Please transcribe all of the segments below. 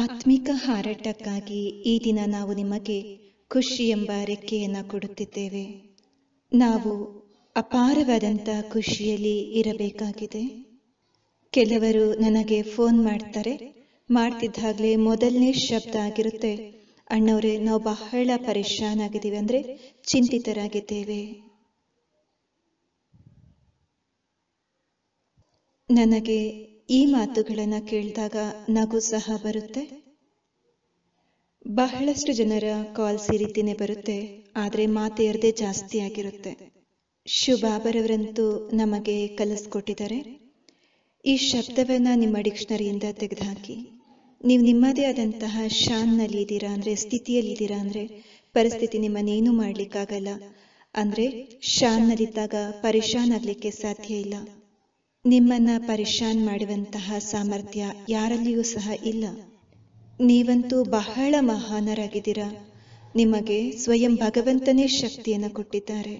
ಆತ್ಮಿಕ ಹಾರಾಟಕ್ಕಾಗಿ ಈ ದಿನ ನಾವು ನಿಮಗೆ ಖುಷಿ ಎಂಬ ರೆಕ್ಕೆಯನ್ನು ಕೊಡುತ್ತಿದ್ದೇವೆ ನಾವು ಅಪಾರವಾದಂಥ ಖುಷಿಯಲ್ಲಿ ಇರಬೇಕಾಗಿದೆ ಕೆಲವರು ನನಗೆ ಫೋನ್ ಮಾಡ್ತಾರೆ ಮಾಡ್ತಿದ್ದಾಗಲೇ ಮೊದಲನೇ ಶಬ್ದ ಆಗಿರುತ್ತೆ ಅಣ್ಣವರೇ ನಾವು ಬಹಳ ಪರೇಶಾನ್ ಆಗಿದ್ದೀವಿ ಅಂದರೆ ಚಿಂತಿತರಾಗಿದ್ದೇವೆ ನನಗೆ ಈ ಮಾತುಗಳನ್ನ ಕೇಳಿದಾಗ ನಗು ಸಹ ಬರುತ್ತೆ ಬಹಳಷ್ಟು ಜನರ ಕಾಲ್ ಈ ರೀತಿನೇ ಬರುತ್ತೆ ಆದರೆ ಮಾತೆಯರದೇ ಜಾಸ್ತಿ ಆಗಿರುತ್ತೆ ಶುಭಾಬರವರಂತೂ ನಮಗೆ ಕಲಿಸ್ಕೊಟ್ಟಿದ್ದಾರೆ ಈ ಶಬ್ದವನ್ನ ನಿಮ್ಮ ಡಿಕ್ಷನರಿಯಿಂದ ತೆಗೆದುಹಾಕಿ ನೀವು ನಿಮ್ಮದೇ ಆದಂತಹ ಶಾನ್ನಲ್ಲಿ ಇದ್ದೀರಾ ಅಂದ್ರೆ ಸ್ಥಿತಿಯಲ್ಲಿ ಇದ್ದೀರಾ ಅಂದ್ರೆ ಪರಿಸ್ಥಿತಿ ನಿಮ್ಮನ್ನೇನು ಅಂದ್ರೆ ಶಾನ್ ಶಾನ್ನಲ್ಲಿದ್ದಾಗ ಪರಿಶಾನ್ ಆಗ್ಲಿಕ್ಕೆ ಸಾಧ್ಯ ಇಲ್ಲ ನಿಮ್ಮನ್ನ ಪರಿಶಾನ್ ಮಾಡುವಂತಹ ಸಾಮರ್ಥ್ಯ ಯಾರಲ್ಲಿಯೂ ಸಹ ಇಲ್ಲ ನೀವಂತೂ ಬಹಳ ಮಹಾನರಾಗಿದ್ದೀರ ನಿಮಗೆ ಸ್ವಯಂ ಭಗವಂತನೇ ಶಕ್ತಿಯನ್ನು ಕೊಟ್ಟಿದ್ದಾರೆ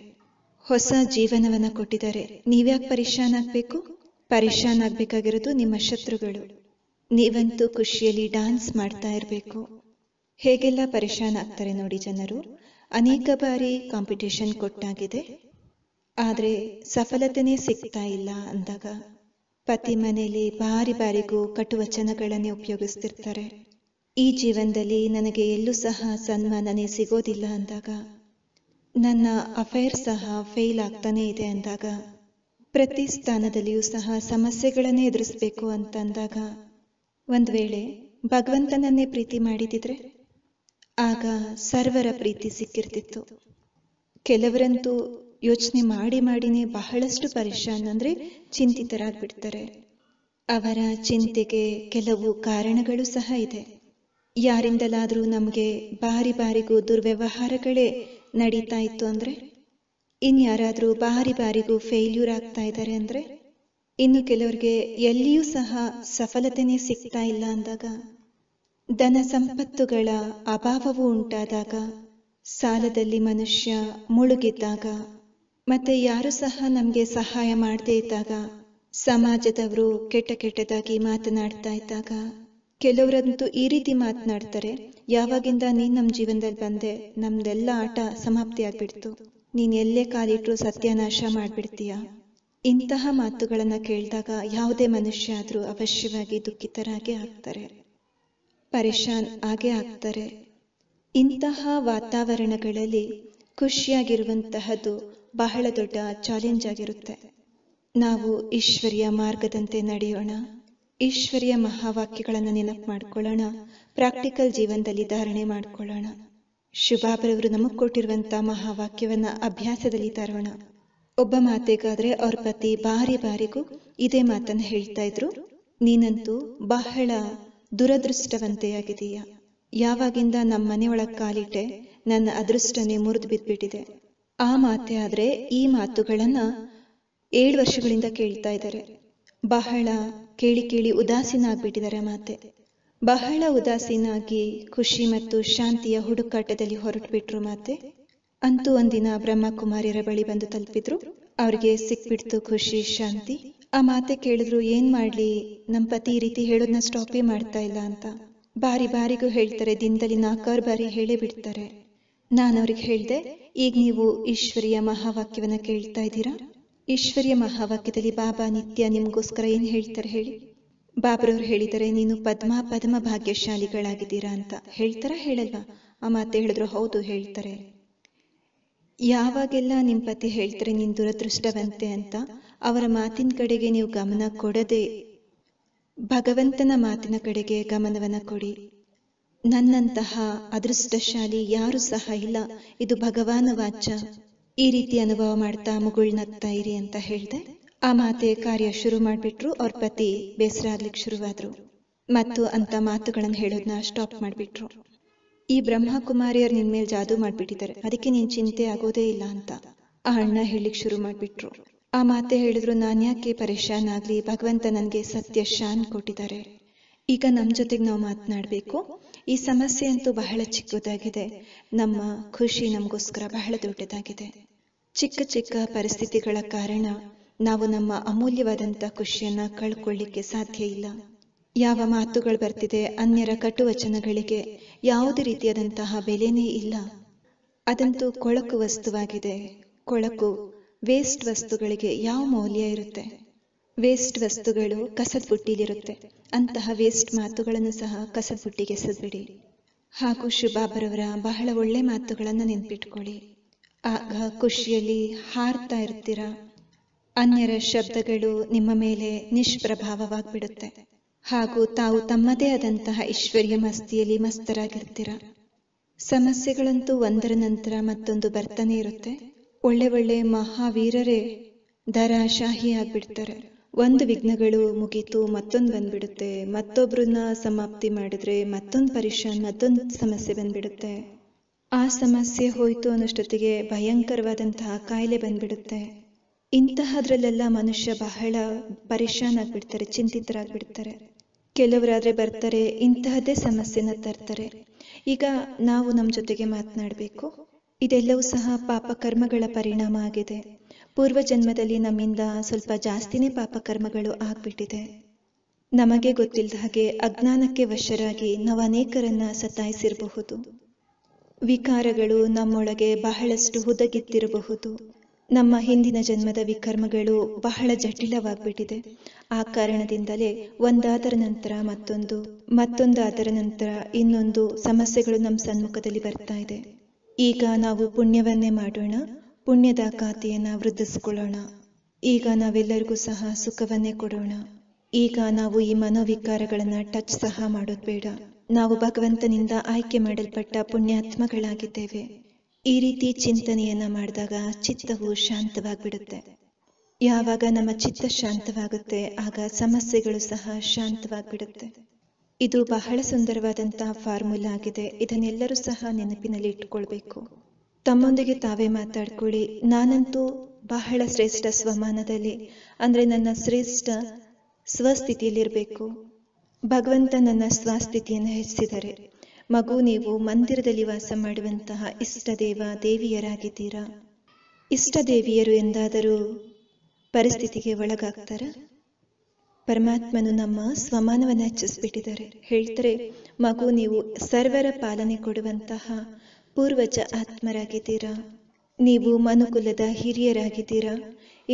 ಹೊಸ ಜೀವನವನ್ನು ಕೊಟ್ಟಿದ್ದಾರೆ ನೀವ್ಯಾಕೆ ಪರಿಶಾನ್ ಆಗ್ಬೇಕು ಪರಿಶಾನ್ ಆಗ್ಬೇಕಾಗಿರೋದು ನಿಮ್ಮ ಶತ್ರುಗಳು ನೀವಂತೂ ಖುಷಿಯಲ್ಲಿ ಡಾನ್ಸ್ ಮಾಡ್ತಾ ಇರಬೇಕು ಹೇಗೆಲ್ಲ ಪರಿಶಾನ್ ಆಗ್ತಾರೆ ನೋಡಿ ಜನರು ಅನೇಕ ಬಾರಿ ಕಾಂಪಿಟೇಷನ್ ಕೊಟ್ಟಾಗಿದೆ ಆದರೆ ಸಫಲತೆನೇ ಸಿಗ್ತಾ ಇಲ್ಲ ಅಂದಾಗ ಪತಿ ಮನೆಯಲ್ಲಿ ಬಾರಿ ಬಾರಿಗೂ ಕಟುವಚನಗಳನ್ನೇ ಉಪಯೋಗಿಸ್ತಿರ್ತಾರೆ ಈ ಜೀವನದಲ್ಲಿ ನನಗೆ ಎಲ್ಲೂ ಸಹ ಸನ್ಮಾನನೇ ಸಿಗೋದಿಲ್ಲ ಅಂದಾಗ ನನ್ನ ಅಫೈರ್ ಸಹ ಫೇಲ್ ಆಗ್ತಾನೇ ಇದೆ ಅಂದಾಗ ಪ್ರತಿ ಸ್ಥಾನದಲ್ಲಿಯೂ ಸಹ ಸಮಸ್ಯೆಗಳನ್ನೇ ಎದುರಿಸಬೇಕು ಅಂತಂದಾಗ ಒಂದು ವೇಳೆ ಭಗವಂತನನ್ನೇ ಪ್ರೀತಿ ಮಾಡಿದಿದ್ರೆ ಆಗ ಸರ್ವರ ಪ್ರೀತಿ ಸಿಕ್ಕಿರ್ತಿತ್ತು ಕೆಲವರಂತೂ ಯೋಚನೆ ಮಾಡಿ ಮಾಡಿನೇ ಬಹಳಷ್ಟು ಪರಿಶಾನ್ ಅಂದ್ರೆ ಚಿಂತಿತರಾಗ್ಬಿಡ್ತಾರೆ ಅವರ ಚಿಂತೆಗೆ ಕೆಲವು ಕಾರಣಗಳು ಸಹ ಇದೆ ಯಾರಿಂದಲಾದರೂ ನಮಗೆ ಬಾರಿ ಬಾರಿಗೂ ದುರ್ವ್ಯವಹಾರಗಳೇ ನಡೀತಾ ಇತ್ತು ಅಂದ್ರೆ ಇನ್ಯಾರಾದ್ರೂ ಬಾರಿ ಬಾರಿಗೂ ಫೇಲ್ಯೂರ್ ಆಗ್ತಾ ಇದ್ದಾರೆ ಅಂದ್ರೆ ಇನ್ನು ಕೆಲವರಿಗೆ ಎಲ್ಲಿಯೂ ಸಹ ಸಫಲತೆನೇ ಸಿಗ್ತಾ ಇಲ್ಲ ಅಂದಾಗ ಧನ ಸಂಪತ್ತುಗಳ ಅಭಾವವು ಉಂಟಾದಾಗ ಸಾಲದಲ್ಲಿ ಮನುಷ್ಯ ಮುಳುಗಿದ್ದಾಗ ಮತ್ತೆ ಯಾರು ಸಹ ನಮಗೆ ಸಹಾಯ ಮಾಡದೇ ಇದ್ದಾಗ ಸಮಾಜದವರು ಕೆಟ್ಟ ಕೆಟ್ಟದಾಗಿ ಮಾತನಾಡ್ತಾ ಇದ್ದಾಗ ಕೆಲವರಂತೂ ಈ ರೀತಿ ಮಾತನಾಡ್ತಾರೆ ಯಾವಾಗಿಂದ ನೀನ್ ನಮ್ಮ ಜೀವನದಲ್ಲಿ ಬಂದೆ ನಮ್ದೆಲ್ಲ ಆಟ ಸಮಾಪ್ತಿ ಆಗ್ಬಿಡ್ತು ನೀನ್ ಎಲ್ಲೇ ಕಾಲಿಟ್ರು ಸತ್ಯನಾಶ ಮಾಡ್ಬಿಡ್ತೀಯ ಇಂತಹ ಮಾತುಗಳನ್ನ ಕೇಳಿದಾಗ ಯಾವುದೇ ಮನುಷ್ಯ ಆದ್ರೂ ಅವಶ್ಯವಾಗಿ ದುಃಖಿತರಾಗೆ ಆಗ್ತಾರೆ ಪರೇಶಾನ್ ಆಗೇ ಆಗ್ತಾರೆ ಇಂತಹ ವಾತಾವರಣಗಳಲ್ಲಿ ಖುಷಿಯಾಗಿರುವಂತಹದ್ದು ಬಹಳ ದೊಡ್ಡ ಚಾಲೆಂಜ್ ಆಗಿರುತ್ತೆ ನಾವು ಈಶ್ವರಿಯ ಮಾರ್ಗದಂತೆ ನಡೆಯೋಣ ಈಶ್ವರಿಯ ಮಹಾವಾಕ್ಯಗಳನ್ನು ನೆನಪು ಮಾಡ್ಕೊಳ್ಳೋಣ ಪ್ರಾಕ್ಟಿಕಲ್ ಜೀವನದಲ್ಲಿ ಧಾರಣೆ ಮಾಡ್ಕೊಳ್ಳೋಣ ಶುಭಾಬ್ರವರು ನಮಗ್ ಕೊಟ್ಟಿರುವಂತಹ ಮಹಾವಾಕ್ಯವನ್ನ ಅಭ್ಯಾಸದಲ್ಲಿ ತರೋಣ ಒಬ್ಬ ಮಾತೆಗಾದ್ರೆ ಅವ್ರ ಪತಿ ಬಾರಿ ಬಾರಿಗೂ ಇದೇ ಮಾತನ್ನ ಹೇಳ್ತಾ ಇದ್ರು ನೀನಂತೂ ಬಹಳ ದುರದೃಷ್ಟವಂತೆಯಾಗಿದೀಯ ಯಾವಾಗಿಂದ ನಮ್ಮ ಮನೆಯೊಳಗೆ ಕಾಲಿಟ್ಟೆ ನನ್ನ ಅದೃಷ್ಟನೇ ಮುರಿದು ಬಿದ್ದ್ಬಿಟ್ಟಿದೆ ಆ ಮಾತೆ ಆದ್ರೆ ಈ ಮಾತುಗಳನ್ನ ಏಳು ವರ್ಷಗಳಿಂದ ಕೇಳ್ತಾ ಇದ್ದಾರೆ ಬಹಳ ಕೇಳಿ ಕೇಳಿ ಉದಾಸೀನ ಆಗ್ಬಿಟ್ಟಿದ್ದಾರೆ ಮಾತೆ ಬಹಳ ಉದಾಸೀನಾಗಿ ಖುಷಿ ಮತ್ತು ಶಾಂತಿಯ ಹುಡುಕಾಟದಲ್ಲಿ ಹೊರಟುಬಿಟ್ರು ಮಾತೆ ಅಂತೂ ಒಂದಿನ ಬ್ರಹ್ಮಕುಮಾರಿಯರ ಬಳಿ ಬಂದು ತಲುಪಿದ್ರು ಅವ್ರಿಗೆ ಸಿಕ್ಬಿಡ್ತು ಖುಷಿ ಶಾಂತಿ ಆ ಮಾತೆ ಕೇಳಿದ್ರು ಏನ್ ಮಾಡ್ಲಿ ನಮ್ ಪತಿ ಈ ರೀತಿ ಹೇಳೋದನ್ನ ಸ್ಟಾಪೇ ಮಾಡ್ತಾ ಇಲ್ಲ ಅಂತ ಬಾರಿ ಬಾರಿಗೂ ಹೇಳ್ತಾರೆ ದಿನದಲ್ಲಿ ನಾಲ್ಕಾರು ಬಾರಿ ಹೇಳೇ ಬಿಡ್ತಾರೆ ನಾನು ಅವ್ರಿಗೆ ಹೇಳ್ದೆ ಈಗ ನೀವು ಈಶ್ವರಿಯ ಮಹಾವಾಕ್ಯವನ್ನ ಕೇಳ್ತಾ ಇದ್ದೀರಾ ಈಶ್ವರಿಯ ಮಹಾವಾಕ್ಯದಲ್ಲಿ ಬಾಬಾ ನಿತ್ಯ ನಿಮಗೋಸ್ಕರ ಏನ್ ಹೇಳ್ತಾರೆ ಹೇಳಿ ಬಾಬ್ರವ್ರು ಹೇಳಿದರೆ ನೀನು ಪದ್ಮ ಪದ್ಮ ಭಾಗ್ಯಶಾಲಿಗಳಾಗಿದ್ದೀರಾ ಅಂತ ಹೇಳ್ತಾರ ಹೇಳಲ್ವಾ ಆ ಮಾತು ಹೇಳಿದ್ರು ಹೌದು ಹೇಳ್ತಾರೆ ಯಾವಾಗೆಲ್ಲ ನಿಮ್ಮ ಪತಿ ಹೇಳ್ತಾರೆ ನೀನು ದುರದೃಷ್ಟವಂತೆ ಅಂತ ಅವರ ಮಾತಿನ ಕಡೆಗೆ ನೀವು ಗಮನ ಕೊಡದೆ ಭಗವಂತನ ಮಾತಿನ ಕಡೆಗೆ ಗಮನವನ್ನ ಕೊಡಿ ನನ್ನಂತಹ ಅದೃಷ್ಟಶಾಲಿ ಯಾರು ಸಹ ಇಲ್ಲ ಇದು ಭಗವಾನ ವಾಚ ಈ ರೀತಿ ಅನುಭವ ಮಾಡ್ತಾ ನಗ್ತಾ ಇರಿ ಅಂತ ಹೇಳಿದೆ ಆ ಮಾತೆ ಕಾರ್ಯ ಶುರು ಮಾಡ್ಬಿಟ್ರು ಅವ್ರ ಪತಿ ಬೇಸರ ಆಗ್ಲಿಕ್ಕೆ ಶುರುವಾದ್ರು ಮತ್ತು ಅಂತ ಮಾತುಗಳನ್ನು ಹೇಳೋದನ್ನ ಸ್ಟಾಪ್ ಮಾಡ್ಬಿಟ್ರು ಈ ಬ್ರಹ್ಮಕುಮಾರಿಯವ್ರು ನಿನ್ ಮೇಲೆ ಜಾದೂ ಮಾಡ್ಬಿಟ್ಟಿದ್ದಾರೆ ಅದಕ್ಕೆ ನೀನ್ ಚಿಂತೆ ಆಗೋದೇ ಇಲ್ಲ ಅಂತ ಆ ಅಣ್ಣ ಹೇಳಿಕ್ ಶುರು ಮಾಡ್ಬಿಟ್ರು ಆ ಮಾತೆ ಹೇಳಿದ್ರು ಯಾಕೆ ಪರೇಶಾನ್ ಆಗ್ಲಿ ಭಗವಂತ ನನ್ಗೆ ಸತ್ಯ ಶಾನ್ ಕೊಟ್ಟಿದ್ದಾರೆ ಈಗ ನಮ್ ಜೊತೆಗೆ ನಾವು ಮಾತನಾಡ್ಬೇಕು ಈ ಸಮಸ್ಯೆ ಅಂತೂ ಬಹಳ ಚಿಕ್ಕದಾಗಿದೆ ನಮ್ಮ ಖುಷಿ ನಮಗೋಸ್ಕರ ಬಹಳ ದೊಡ್ಡದಾಗಿದೆ ಚಿಕ್ಕ ಚಿಕ್ಕ ಪರಿಸ್ಥಿತಿಗಳ ಕಾರಣ ನಾವು ನಮ್ಮ ಅಮೂಲ್ಯವಾದಂಥ ಖುಷಿಯನ್ನ ಕಳ್ಕೊಳ್ಳಿಕ್ಕೆ ಸಾಧ್ಯ ಇಲ್ಲ ಯಾವ ಮಾತುಗಳು ಬರ್ತಿದೆ ಅನ್ಯರ ಕಟುವಚನಗಳಿಗೆ ಯಾವುದೇ ರೀತಿಯಾದಂತಹ ಬೆಲೆನೇ ಇಲ್ಲ ಅದಂತೂ ಕೊಳಕು ವಸ್ತುವಾಗಿದೆ ಕೊಳಕು ವೇಸ್ಟ್ ವಸ್ತುಗಳಿಗೆ ಯಾವ ಮೌಲ್ಯ ಇರುತ್ತೆ ವೇಸ್ಟ್ ವಸ್ತುಗಳು ಕಸದ ಬುಟ್ಟಿಲಿರುತ್ತೆ ಅಂತಹ ವೇಸ್ಟ್ ಮಾತುಗಳನ್ನು ಸಹ ಕಸದ ಬುಟ್ಟಿಗೆ ಹಾಗೂ ಶುಭಾಬರವರ ಬಹಳ ಒಳ್ಳೆ ಮಾತುಗಳನ್ನು ನೆನ್ಪಿಟ್ಕೊಳ್ಳಿ ಆಗ ಖುಷಿಯಲ್ಲಿ ಹಾರ್ತಾ ಇರ್ತೀರ ಅನ್ಯರ ಶಬ್ದಗಳು ನಿಮ್ಮ ಮೇಲೆ ನಿಷ್ಪ್ರಭಾವವಾಗಿಬಿಡುತ್ತೆ ಹಾಗೂ ತಾವು ತಮ್ಮದೇ ಆದಂತಹ ಐಶ್ವರ್ಯ ಮಸ್ತಿಯಲ್ಲಿ ಮಸ್ತರಾಗಿರ್ತೀರ ಸಮಸ್ಯೆಗಳಂತೂ ಒಂದರ ನಂತರ ಮತ್ತೊಂದು ಬರ್ತಾನೆ ಇರುತ್ತೆ ಒಳ್ಳೆ ಒಳ್ಳೆ ಮಹಾವೀರರೇ ದರಾಶಾಹಿ ಆಗ್ಬಿಡ್ತಾರೆ ಒಂದು ವಿಘ್ನಗಳು ಮುಗೀತು ಮತ್ತೊಂದು ಬಂದ್ಬಿಡುತ್ತೆ ಮತ್ತೊಬ್ಬರನ್ನ ಸಮಾಪ್ತಿ ಮಾಡಿದ್ರೆ ಮತ್ತೊಂದು ಪರೀಕ್ಷೆ ಮತ್ತೊಂದು ಸಮಸ್ಯೆ ಬಂದ್ಬಿಡುತ್ತೆ ಆ ಸಮಸ್ಯೆ ಹೋಯ್ತು ಅನ್ನೋಷ್ಟೊತ್ತಿಗೆ ಭಯಂಕರವಾದಂತಹ ಕಾಯಿಲೆ ಬಂದ್ಬಿಡುತ್ತೆ ಇಂತಹದ್ರಲ್ಲೆಲ್ಲ ಮನುಷ್ಯ ಬಹಳ ಪರಿಶಾನ್ ಆಗ್ಬಿಡ್ತಾರೆ ಚಿಂತಿತರಾಗ್ಬಿಡ್ತಾರೆ ಕೆಲವರಾದ್ರೆ ಬರ್ತಾರೆ ಇಂತಹದ್ದೇ ಸಮಸ್ಯೆನ ತರ್ತಾರೆ ಈಗ ನಾವು ನಮ್ಮ ಜೊತೆಗೆ ಮಾತನಾಡಬೇಕು ಇದೆಲ್ಲವೂ ಸಹ ಪಾಪ ಕರ್ಮಗಳ ಪರಿಣಾಮ ಆಗಿದೆ ಪೂರ್ವ ಜನ್ಮದಲ್ಲಿ ನಮ್ಮಿಂದ ಸ್ವಲ್ಪ ಜಾಸ್ತಿನೇ ಪಾಪಕರ್ಮಗಳು ಆಗ್ಬಿಟ್ಟಿದೆ ನಮಗೆ ಗೊತ್ತಿಲ್ಲದ ಹಾಗೆ ಅಜ್ಞಾನಕ್ಕೆ ವಶರಾಗಿ ನಾವು ಅನೇಕರನ್ನ ಸತಾಯಿಸಿರಬಹುದು ವಿಕಾರಗಳು ನಮ್ಮೊಳಗೆ ಬಹಳಷ್ಟು ಹುದಗಿತ್ತಿರಬಹುದು ನಮ್ಮ ಹಿಂದಿನ ಜನ್ಮದ ವಿಕರ್ಮಗಳು ಬಹಳ ಜಟಿಲವಾಗ್ಬಿಟ್ಟಿದೆ ಆ ಕಾರಣದಿಂದಲೇ ಒಂದಾದರ ನಂತರ ಮತ್ತೊಂದು ಮತ್ತೊಂದಾದರ ನಂತರ ಇನ್ನೊಂದು ಸಮಸ್ಯೆಗಳು ನಮ್ಮ ಸನ್ಮುಖದಲ್ಲಿ ಬರ್ತಾ ಇದೆ ಈಗ ನಾವು ಪುಣ್ಯವನ್ನೇ ಮಾಡೋಣ ಪುಣ್ಯದ ಖಾತೆಯನ್ನ ವೃದ್ಧಿಸಿಕೊಳ್ಳೋಣ ಈಗ ನಾವೆಲ್ಲರಿಗೂ ಸಹ ಸುಖವನ್ನೇ ಕೊಡೋಣ ಈಗ ನಾವು ಈ ಮನೋವಿಕಾರಗಳನ್ನ ಟಚ್ ಸಹ ಮಾಡೋದು ಬೇಡ ನಾವು ಭಗವಂತನಿಂದ ಆಯ್ಕೆ ಮಾಡಲ್ಪಟ್ಟ ಪುಣ್ಯಾತ್ಮಗಳಾಗಿದ್ದೇವೆ ಈ ರೀತಿ ಚಿಂತನೆಯನ್ನ ಮಾಡಿದಾಗ ಚಿತ್ತವು ಶಾಂತವಾಗಿಬಿಡುತ್ತೆ ಯಾವಾಗ ನಮ್ಮ ಚಿತ್ತ ಶಾಂತವಾಗುತ್ತೆ ಆಗ ಸಮಸ್ಯೆಗಳು ಸಹ ಶಾಂತವಾಗ್ಬಿಡುತ್ತೆ ಇದು ಬಹಳ ಸುಂದರವಾದಂತಹ ಫಾರ್ಮುಲಾ ಆಗಿದೆ ಇದನ್ನೆಲ್ಲರೂ ಸಹ ನೆನಪಿನಲ್ಲಿ ಇಟ್ಕೊಳ್ಬೇಕು ತಮ್ಮೊಂದಿಗೆ ತಾವೇ ಮಾತಾಡ್ಕೊಳ್ಳಿ ನಾನಂತೂ ಬಹಳ ಶ್ರೇಷ್ಠ ಸ್ವಮಾನದಲ್ಲಿ ಅಂದ್ರೆ ನನ್ನ ಶ್ರೇಷ್ಠ ಸ್ವಸ್ಥಿತಿಯಲ್ಲಿರಬೇಕು ಭಗವಂತ ನನ್ನ ಸ್ವಸ್ಥಿತಿಯನ್ನು ಹೆಚ್ಚಿಸಿದರೆ ಮಗು ನೀವು ಮಂದಿರದಲ್ಲಿ ವಾಸ ಮಾಡುವಂತಹ ಇಷ್ಟ ದೇವ ದೇವಿಯರಾಗಿದ್ದೀರಾ ಇಷ್ಟ ದೇವಿಯರು ಎಂದಾದರೂ ಪರಿಸ್ಥಿತಿಗೆ ಒಳಗಾಗ್ತಾರ ಪರಮಾತ್ಮನು ನಮ್ಮ ಸ್ವಮಾನವನ್ನು ಹೆಚ್ಚಿಸ್ಬಿಟ್ಟಿದ್ದಾರೆ ಹೇಳ್ತಾರೆ ಮಗು ನೀವು ಸರ್ವರ ಪಾಲನೆ ಕೊಡುವಂತಹ ಪೂರ್ವಜ ಆತ್ಮರಾಗಿದ್ದೀರಾ ನೀವು ಮನುಕುಲದ ಹಿರಿಯರಾಗಿದ್ದೀರಾ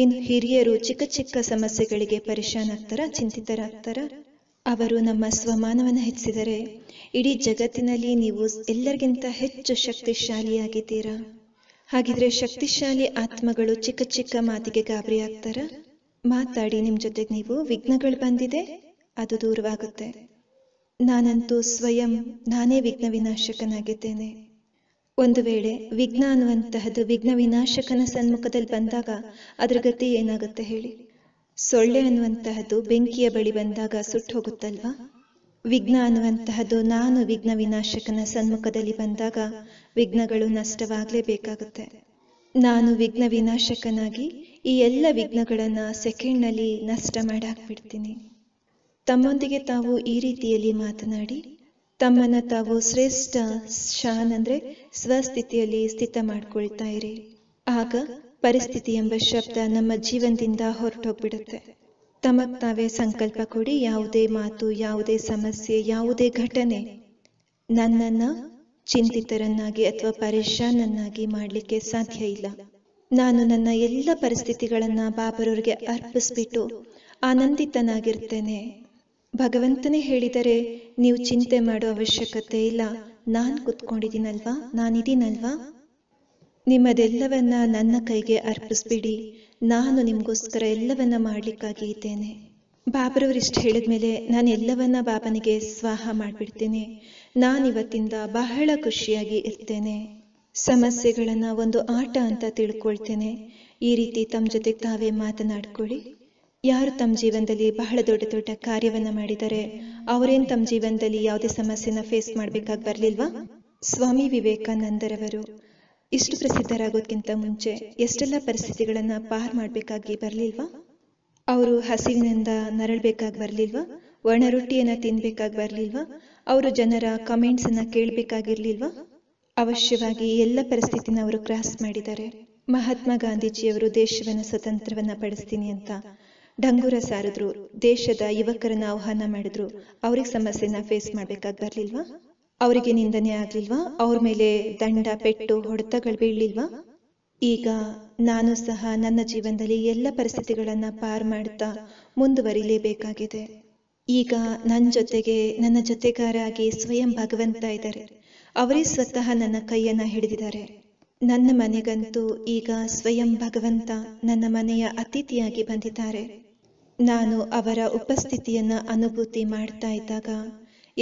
ಇನ್ ಹಿರಿಯರು ಚಿಕ್ಕ ಚಿಕ್ಕ ಸಮಸ್ಯೆಗಳಿಗೆ ಪರೇಶಾನ್ ಆಗ್ತಾರಾ ಚಿಂತಿತರಾಗ್ತಾರ ಅವರು ನಮ್ಮ ಸ್ವಮಾನವನ್ನು ಹೆಚ್ಚಿಸಿದರೆ ಇಡೀ ಜಗತ್ತಿನಲ್ಲಿ ನೀವು ಎಲ್ಲರಿಗಿಂತ ಹೆಚ್ಚು ಶಕ್ತಿಶಾಲಿಯಾಗಿದ್ದೀರಾ ಹಾಗಿದ್ರೆ ಶಕ್ತಿಶಾಲಿ ಆತ್ಮಗಳು ಚಿಕ್ಕ ಚಿಕ್ಕ ಮಾತಿಗೆ ಗಾಬರಿ ಆಗ್ತಾರ ಮಾತಾಡಿ ನಿಮ್ಮ ಜೊತೆಗೆ ನೀವು ವಿಘ್ನಗಳು ಬಂದಿದೆ ಅದು ದೂರವಾಗುತ್ತೆ ನಾನಂತೂ ಸ್ವಯಂ ನಾನೇ ವಿಘ್ನ ವಿನಾಶಕನಾಗಿದ್ದೇನೆ ಒಂದು ವೇಳೆ ವಿಘ್ನ ಅನ್ನುವಂತಹದ್ದು ವಿಘ್ನ ವಿನಾಶಕನ ಸನ್ಮುಖದಲ್ಲಿ ಬಂದಾಗ ಅದರ ಗತಿ ಏನಾಗುತ್ತೆ ಹೇಳಿ ಸೊಳ್ಳೆ ಅನ್ನುವಂತಹದ್ದು ಬೆಂಕಿಯ ಬಳಿ ಬಂದಾಗ ಸುಟ್ಟು ಹೋಗುತ್ತಲ್ವಾ ವಿಘ್ನ ಅನ್ನುವಂತಹದ್ದು ನಾನು ವಿಘ್ನ ವಿನಾಶಕನ ಸನ್ಮುಖದಲ್ಲಿ ಬಂದಾಗ ವಿಘ್ನಗಳು ನಷ್ಟವಾಗಲೇಬೇಕಾಗುತ್ತೆ ನಾನು ವಿಘ್ನ ವಿನಾಶಕನಾಗಿ ಈ ಎಲ್ಲ ವಿಘ್ನಗಳನ್ನ ಸೆಕೆಂಡ್ನಲ್ಲಿ ನಷ್ಟ ಮಾಡಾಕ್ಬಿಡ್ತೀನಿ ತಮ್ಮೊಂದಿಗೆ ತಾವು ಈ ರೀತಿಯಲ್ಲಿ ಮಾತನಾಡಿ ತಮ್ಮನ್ನ ತಾವು ಶ್ರೇಷ್ಠ ಶಾನ್ ಅಂದ್ರೆ ಸ್ವಸ್ಥಿತಿಯಲ್ಲಿ ಸ್ಥಿತ ಮಾಡ್ಕೊಳ್ತಾ ಇರಿ ಆಗ ಪರಿಸ್ಥಿತಿ ಎಂಬ ಶಬ್ದ ನಮ್ಮ ಜೀವನದಿಂದ ಹೊರಟೋಗ್ಬಿಡುತ್ತೆ ತಮಗ್ ತಾವೇ ಸಂಕಲ್ಪ ಕೊಡಿ ಯಾವುದೇ ಮಾತು ಯಾವುದೇ ಸಮಸ್ಯೆ ಯಾವುದೇ ಘಟನೆ ನನ್ನನ್ನ ಚಿಂತಿತರನ್ನಾಗಿ ಅಥವಾ ಪರೇಶಾನನ್ನಾಗಿ ಮಾಡಲಿಕ್ಕೆ ಸಾಧ್ಯ ಇಲ್ಲ ನಾನು ನನ್ನ ಎಲ್ಲ ಪರಿಸ್ಥಿತಿಗಳನ್ನ ಬಾಬರವ್ರಿಗೆ ಅರ್ಪಿಸ್ಬಿಟ್ಟು ಆನಂದಿತನಾಗಿರ್ತೇನೆ ಭಗವಂತನೇ ಹೇಳಿದರೆ ನೀವು ಚಿಂತೆ ಮಾಡೋ ಅವಶ್ಯಕತೆ ಇಲ್ಲ ನಾನು ಕುತ್ಕೊಂಡಿದ್ದೀನಲ್ವಾ ನಾನಿದ್ದೀನಲ್ವಾ ನಿಮ್ಮದೆಲ್ಲವನ್ನ ನನ್ನ ಕೈಗೆ ಅರ್ಪಿಸ್ಬಿಡಿ ನಾನು ನಿಮಗೋಸ್ಕರ ಎಲ್ಲವನ್ನ ಮಾಡಲಿಕ್ಕಾಗಿ ಇದ್ದೇನೆ ಹೇಳಿದ ಹೇಳಿದ್ಮೇಲೆ ನಾನು ಎಲ್ಲವನ್ನ ಬಾಬನಿಗೆ ಸ್ವಾಹ ಮಾಡಿಬಿಡ್ತೇನೆ ನಾನಿವತ್ತಿಂದ ಬಹಳ ಖುಷಿಯಾಗಿ ಇರ್ತೇನೆ ಸಮಸ್ಯೆಗಳನ್ನು ಒಂದು ಆಟ ಅಂತ ತಿಳ್ಕೊಳ್ತೇನೆ ಈ ರೀತಿ ತಮ್ಮ ಜೊತೆ ತಾವೇ ಮಾತನಾಡ್ಕೊಳ್ಳಿ ಯಾರು ತಮ್ಮ ಜೀವನದಲ್ಲಿ ಬಹಳ ದೊಡ್ಡ ದೊಡ್ಡ ಕಾರ್ಯವನ್ನ ಮಾಡಿದರೆ ಅವರೇನು ತಮ್ಮ ಜೀವನದಲ್ಲಿ ಯಾವುದೇ ಸಮಸ್ಯೆನ ಫೇಸ್ ಮಾಡಬೇಕಾಗಿ ಬರ್ಲಿಲ್ವಾ ಸ್ವಾಮಿ ವಿವೇಕಾನಂದರವರು ಇಷ್ಟು ಪ್ರಸಿದ್ಧರಾಗೋದ್ಕಿಂತ ಮುಂಚೆ ಎಷ್ಟೆಲ್ಲ ಪರಿಸ್ಥಿತಿಗಳನ್ನ ಪಾರ್ ಮಾಡಬೇಕಾಗಿ ಬರ್ಲಿಲ್ವಾ ಅವರು ಹಸಿವಿನಿಂದ ನರಳಬೇಕಾಗಿ ಬರ್ಲಿಲ್ವಾ ಒಣ ರೊಟ್ಟಿಯನ್ನ ತಿನ್ಬೇಕಾಗಿ ಬರ್ಲಿಲ್ವಾ ಅವರು ಜನರ ಕಮೆಂಟ್ಸ್ ಅನ್ನ ಕೇಳಬೇಕಾಗಿರ್ಲಿಲ್ವಾ ಅವಶ್ಯವಾಗಿ ಎಲ್ಲ ಪರಿಸ್ಥಿತಿನ ಅವರು ಕ್ರಾಸ್ ಮಾಡಿದ್ದಾರೆ ಮಹಾತ್ಮ ಗಾಂಧೀಜಿಯವರು ದೇಶವನ್ನ ಸ್ವತಂತ್ರವನ್ನ ಪಡಿಸ್ತೀನಿ ಅಂತ ಡಂಗೂರ ಸಾರಿದ್ರು ದೇಶದ ಯುವಕರನ್ನ ಆಹ್ವಾನ ಮಾಡಿದ್ರು ಅವ್ರಿಗೆ ಸಮಸ್ಯೆನ ಫೇಸ್ ಮಾಡ್ಬೇಕಾಗಿ ಬರ್ಲಿಲ್ವಾ ಅವರಿಗೆ ನಿಂದನೆ ಆಗ್ಲಿಲ್ವಾ ಅವ್ರ ಮೇಲೆ ದಂಡ ಪೆಟ್ಟು ಹೊಡೆತಗಳು ಬೀಳ್ಲಿಲ್ವಾ ಈಗ ನಾನು ಸಹ ನನ್ನ ಜೀವನದಲ್ಲಿ ಎಲ್ಲ ಪರಿಸ್ಥಿತಿಗಳನ್ನ ಪಾರ್ ಮಾಡ್ತಾ ಮುಂದುವರಿಲೇಬೇಕಾಗಿದೆ ಈಗ ನನ್ನ ಜೊತೆಗೆ ನನ್ನ ಜೊತೆಗಾರಾಗಿ ಸ್ವಯಂ ಭಗವಂತ ಇದ್ದಾರೆ ಅವರೇ ಸ್ವತಃ ನನ್ನ ಕೈಯನ್ನ ಹಿಡಿದಿದ್ದಾರೆ ನನ್ನ ಮನೆಗಂತೂ ಈಗ ಸ್ವಯಂ ಭಗವಂತ ನನ್ನ ಮನೆಯ ಅತಿಥಿಯಾಗಿ ಬಂದಿದ್ದಾರೆ ನಾನು ಅವರ ಉಪಸ್ಥಿತಿಯನ್ನು ಅನುಭೂತಿ ಮಾಡ್ತಾ ಇದ್ದಾಗ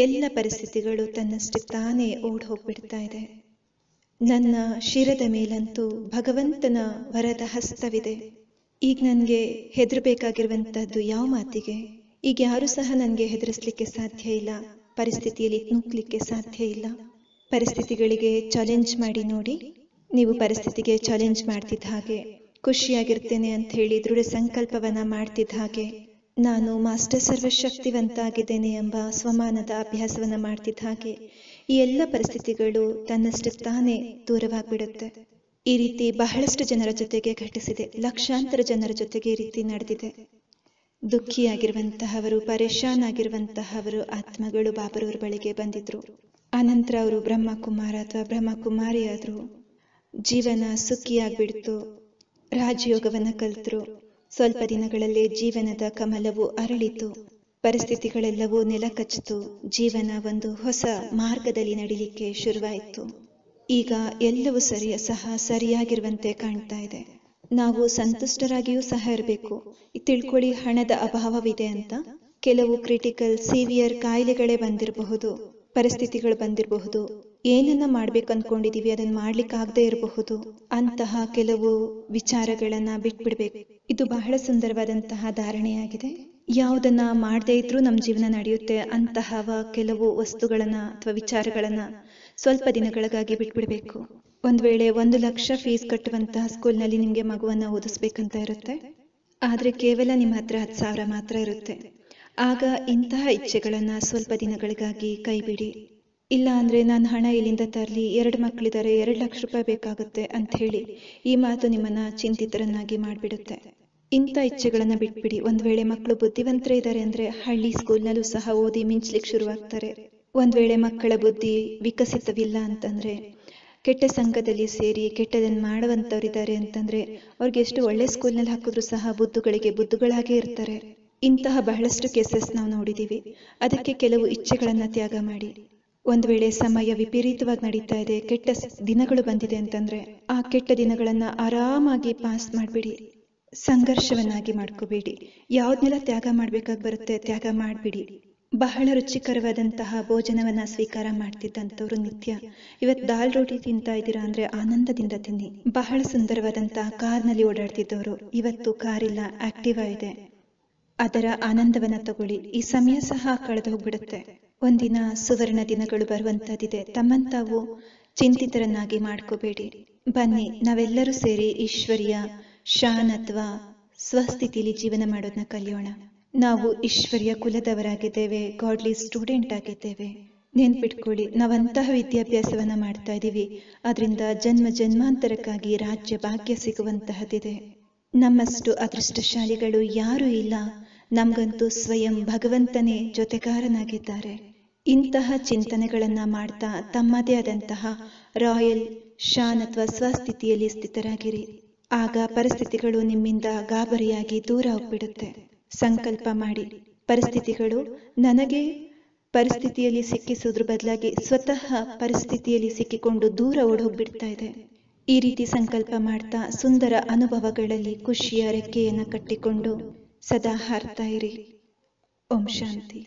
ಎಲ್ಲ ಪರಿಸ್ಥಿತಿಗಳು ತಾನೇ ಓಡ್ ಹೋಗ್ಬಿಡ್ತಾ ಇದೆ ನನ್ನ ಶಿರದ ಮೇಲಂತೂ ಭಗವಂತನ ವರದ ಹಸ್ತವಿದೆ ಈಗ ನನಗೆ ಹೆದರಬೇಕಾಗಿರುವಂತಹದ್ದು ಯಾವ ಮಾತಿಗೆ ಈಗ ಯಾರು ಸಹ ನನಗೆ ಹೆದರಿಸ್ಲಿಕ್ಕೆ ಸಾಧ್ಯ ಇಲ್ಲ ಪರಿಸ್ಥಿತಿಯಲ್ಲಿ ನುಗ್ಲಿಕ್ಕೆ ಸಾಧ್ಯ ಇಲ್ಲ ಪರಿಸ್ಥಿತಿಗಳಿಗೆ ಚಾಲೆಂಜ್ ಮಾಡಿ ನೋಡಿ ನೀವು ಪರಿಸ್ಥಿತಿಗೆ ಚಾಲೆಂಜ್ ಮಾಡ್ತಿದ್ದ ಹಾಗೆ ಖುಷಿಯಾಗಿರ್ತೇನೆ ಅಂತ ಹೇಳಿ ದೃಢ ಸಂಕಲ್ಪವನ್ನ ಮಾಡ್ತಿದ್ದ ಹಾಗೆ ನಾನು ಮಾಸ್ಟರ್ ಸರ್ವಶಕ್ತಿವಂತಾಗಿದ್ದೇನೆ ಎಂಬ ಸ್ವಮಾನದ ಅಭ್ಯಾಸವನ್ನ ಮಾಡ್ತಿದ್ದ ಹಾಗೆ ಈ ಎಲ್ಲ ಪರಿಸ್ಥಿತಿಗಳು ತನ್ನಷ್ಟು ತಾನೇ ದೂರವಾಗ್ಬಿಡುತ್ತೆ ಈ ರೀತಿ ಬಹಳಷ್ಟು ಜನರ ಜೊತೆಗೆ ಘಟಿಸಿದೆ ಲಕ್ಷಾಂತರ ಜನರ ಜೊತೆಗೆ ಈ ರೀತಿ ನಡೆದಿದೆ ದುಃಖಿಯಾಗಿರುವಂತಹವರು ಪರೇಶಾನ್ ಆಗಿರುವಂತಹವರು ಆತ್ಮಗಳು ಬಾಬರವ್ರ ಬಳಿಗೆ ಬಂದಿದ್ರು ಆನಂತರ ಅವರು ಬ್ರಹ್ಮಕುಮಾರ ಅಥವಾ ಬ್ರಹ್ಮಕುಮಾರಿಯಾದ್ರು ಜೀವನ ಸುಖಿಯಾಗ್ಬಿಡ್ತು ರಾಜಯೋಗವನ್ನು ಕಲಿತರು ಸ್ವಲ್ಪ ದಿನಗಳಲ್ಲೇ ಜೀವನದ ಕಮಲವು ಅರಳಿತು ಪರಿಸ್ಥಿತಿಗಳೆಲ್ಲವೂ ನೆಲಕಚ್ಚಿತು ಜೀವನ ಒಂದು ಹೊಸ ಮಾರ್ಗದಲ್ಲಿ ನಡಿಲಿಕ್ಕೆ ಶುರುವಾಯಿತು ಈಗ ಎಲ್ಲವೂ ಸರಿಯ ಸಹ ಸರಿಯಾಗಿರುವಂತೆ ಕಾಣ್ತಾ ಇದೆ ನಾವು ಸಂತುಷ್ಟರಾಗಿಯೂ ಸಹ ಇರಬೇಕು ತಿಳ್ಕೊಳ್ಳಿ ಹಣದ ಅಭಾವವಿದೆ ಅಂತ ಕೆಲವು ಕ್ರಿಟಿಕಲ್ ಸಿವಿಯರ್ ಕಾಯಿಲೆಗಳೇ ಬಂದಿರಬಹುದು ಪರಿಸ್ಥಿತಿಗಳು ಬಂದಿರಬಹುದು ಏನನ್ನ ಮಾಡ್ಬೇಕು ಅನ್ಕೊಂಡಿದೀವಿ ಅದನ್ನ ಆಗದೆ ಇರಬಹುದು ಅಂತಹ ಕೆಲವು ವಿಚಾರಗಳನ್ನ ಬಿಟ್ಬಿಡ್ಬೇಕು ಇದು ಬಹಳ ಸುಂದರವಾದಂತಹ ಧಾರಣೆಯಾಗಿದೆ ಯಾವುದನ್ನ ಮಾಡದೇ ಇದ್ರೂ ನಮ್ಮ ಜೀವನ ನಡೆಯುತ್ತೆ ಅಂತಹ ಕೆಲವು ವಸ್ತುಗಳನ್ನ ಅಥವಾ ವಿಚಾರಗಳನ್ನ ಸ್ವಲ್ಪ ದಿನಗಳಿಗಾಗಿ ಬಿಟ್ಬಿಡ್ಬೇಕು ಒಂದ್ ವೇಳೆ ಒಂದು ಲಕ್ಷ ಫೀಸ್ ಕಟ್ಟುವಂತಹ ಸ್ಕೂಲ್ನಲ್ಲಿ ನಿಮ್ಗೆ ಮಗುವನ್ನ ಓದಿಸ್ಬೇಕಂತ ಇರುತ್ತೆ ಆದ್ರೆ ಕೇವಲ ನಿಮ್ಮ ಹತ್ರ ಹತ್ತು ಸಾವಿರ ಮಾತ್ರ ಇರುತ್ತೆ ಆಗ ಇಂತಹ ಇಚ್ಛೆಗಳನ್ನ ಸ್ವಲ್ಪ ದಿನಗಳಿಗಾಗಿ ಕೈಬಿಡಿ ಇಲ್ಲ ಅಂದ್ರೆ ನಾನು ಹಣ ಇಲ್ಲಿಂದ ತರಲಿ ಎರಡು ಮಕ್ಕಳಿದ್ದಾರೆ ಎರಡು ಲಕ್ಷ ರೂಪಾಯಿ ಬೇಕಾಗುತ್ತೆ ಅಂತ ಹೇಳಿ ಈ ಮಾತು ನಿಮ್ಮನ್ನ ಚಿಂತಿತರನ್ನಾಗಿ ಮಾಡಿಬಿಡುತ್ತೆ ಇಂಥ ಇಚ್ಛೆಗಳನ್ನ ಬಿಟ್ಬಿಡಿ ಒಂದ್ ವೇಳೆ ಮಕ್ಕಳು ಬುದ್ಧಿವಂತರ ಇದ್ದಾರೆ ಅಂದ್ರೆ ಹಳ್ಳಿ ಸ್ಕೂಲ್ನಲ್ಲೂ ಸಹ ಓದಿ ಮಿಂಚ್ಲಿಕ್ಕೆ ಶುರುವಾಗ್ತಾರೆ ಒಂದ್ ವೇಳೆ ಮಕ್ಕಳ ಬುದ್ಧಿ ವಿಕಸಿತವಿಲ್ಲ ಅಂತಂದ್ರೆ ಕೆಟ್ಟ ಸಂಘದಲ್ಲಿ ಸೇರಿ ಕೆಟ್ಟದನ್ನು ಮಾಡುವಂಥವ್ರಿದ್ದಾರೆ ಅಂತಂದ್ರೆ ಅವ್ರಿಗೆ ಎಷ್ಟು ಒಳ್ಳೆ ಸ್ಕೂಲ್ನಲ್ಲಿ ಹಾಕಿದ್ರು ಸಹ ಬುದ್ಧುಗಳಿಗೆ ಬುದ್ಧುಗಳಾಗೇ ಇರ್ತಾರೆ ಇಂತಹ ಬಹಳಷ್ಟು ಕೇಸಸ್ ನಾವು ನೋಡಿದ್ದೀವಿ ಅದಕ್ಕೆ ಕೆಲವು ಇಚ್ಛೆಗಳನ್ನು ತ್ಯಾಗ ಮಾಡಿ ಒಂದು ವೇಳೆ ಸಮಯ ವಿಪರೀತವಾಗಿ ನಡೀತಾ ಇದೆ ಕೆಟ್ಟ ದಿನಗಳು ಬಂದಿದೆ ಅಂತಂದ್ರೆ ಆ ಕೆಟ್ಟ ದಿನಗಳನ್ನ ಆರಾಮಾಗಿ ಪಾಸ್ ಮಾಡ್ಬಿಡಿ ಸಂಘರ್ಷವನ್ನಾಗಿ ಮಾಡ್ಕೋಬೇಡಿ ಯಾವ್ದನ್ನೆಲ್ಲ ತ್ಯಾಗ ಮಾಡ್ಬೇಕಾಗಿ ಬರುತ್ತೆ ತ್ಯಾಗ ಮಾಡಿಬಿಡಿ ಬಹಳ ರುಚಿಕರವಾದಂತಹ ಭೋಜನವನ್ನ ಸ್ವೀಕಾರ ಮಾಡ್ತಿದ್ದಂಥವ್ರು ನಿತ್ಯ ಇವತ್ತು ದಾಲ್ ರೋಟಿ ತಿಂತಾ ಇದ್ದೀರಾ ಅಂದ್ರೆ ಆನಂದದಿಂದ ತಿನ್ನಿ ಬಹಳ ಸುಂದರವಾದಂತಹ ಕಾರ್ನಲ್ಲಿ ಓಡಾಡ್ತಿದ್ದವರು ಇವತ್ತು ಕಾರಿಲ್ಲ ಆಕ್ಟಿವ್ ಇದೆ ಅದರ ಆನಂದವನ್ನ ತಗೊಳ್ಳಿ ಈ ಸಮಯ ಸಹ ಕಳೆದು ಹೋಗ್ಬಿಡುತ್ತೆ ಒಂದಿನ ಸುವರ್ಣ ದಿನಗಳು ಬರುವಂತದಿದೆ ತಮ್ಮಂತಾವು ಚಿಂತಿತರನ್ನಾಗಿ ಮಾಡ್ಕೋಬೇಡಿ ಬನ್ನಿ ನಾವೆಲ್ಲರೂ ಸೇರಿ ಈಶ್ವರ್ಯ ಶಾನ್ ಅಥವಾ ಸ್ವಸ್ಥಿತಿಲಿ ಜೀವನ ಮಾಡೋದನ್ನ ಕಲಿಯೋಣ ನಾವು ಈಶ್ವರ್ಯ ಕುಲದವರಾಗಿದ್ದೇವೆ ಗಾಡ್ಲಿ ಸ್ಟೂಡೆಂಟ್ ಆಗಿದ್ದೇವೆ ನೆನ್ಪಿಟ್ಕೊಳ್ಳಿ ನಾವಂತಹ ವಿದ್ಯಾಭ್ಯಾಸವನ್ನ ಮಾಡ್ತಾ ಇದ್ದೀವಿ ಅದರಿಂದ ಜನ್ಮ ಜನ್ಮಾಂತರಕ್ಕಾಗಿ ರಾಜ್ಯ ಭಾಗ್ಯ ಸಿಗುವಂತಹದಿದೆ ನಮ್ಮಷ್ಟು ಅದೃಷ್ಟಶಾಲಿಗಳು ಯಾರೂ ಇಲ್ಲ ನಮಗಂತೂ ಸ್ವಯಂ ಭಗವಂತನೇ ಜೊತೆಗಾರನಾಗಿದ್ದಾರೆ ಇಂತಹ ಚಿಂತನೆಗಳನ್ನ ಮಾಡ್ತಾ ತಮ್ಮದೇ ಆದಂತಹ ರಾಯಲ್ ಶಾನ್ ಅಥವಾ ಸ್ವಸ್ಥಿತಿಯಲ್ಲಿ ಸ್ಥಿತರಾಗಿರಿ ಆಗ ಪರಿಸ್ಥಿತಿಗಳು ನಿಮ್ಮಿಂದ ಗಾಬರಿಯಾಗಿ ದೂರ ಹೋಗ್ಬಿಡುತ್ತೆ ಸಂಕಲ್ಪ ಮಾಡಿ ಪರಿಸ್ಥಿತಿಗಳು ನನಗೆ ಪರಿಸ್ಥಿತಿಯಲ್ಲಿ ಸಿಕ್ಕಿಸೋದ್ರ ಬದಲಾಗಿ ಸ್ವತಃ ಪರಿಸ್ಥಿತಿಯಲ್ಲಿ ಸಿಕ್ಕಿಕೊಂಡು ದೂರ ಓಡೋಗ್ಬಿಡ್ತಾ ಇದೆ ಈ ರೀತಿ ಸಂಕಲ್ಪ ಮಾಡ್ತಾ ಸುಂದರ ಅನುಭವಗಳಲ್ಲಿ ಖುಷಿಯ ರೆಕ್ಕೆಯನ್ನು ಕಟ್ಟಿಕೊಂಡು ಸದಾ ಹಾರ್ತಾ ಇರಿ ಓಂ ಶಾಂತಿ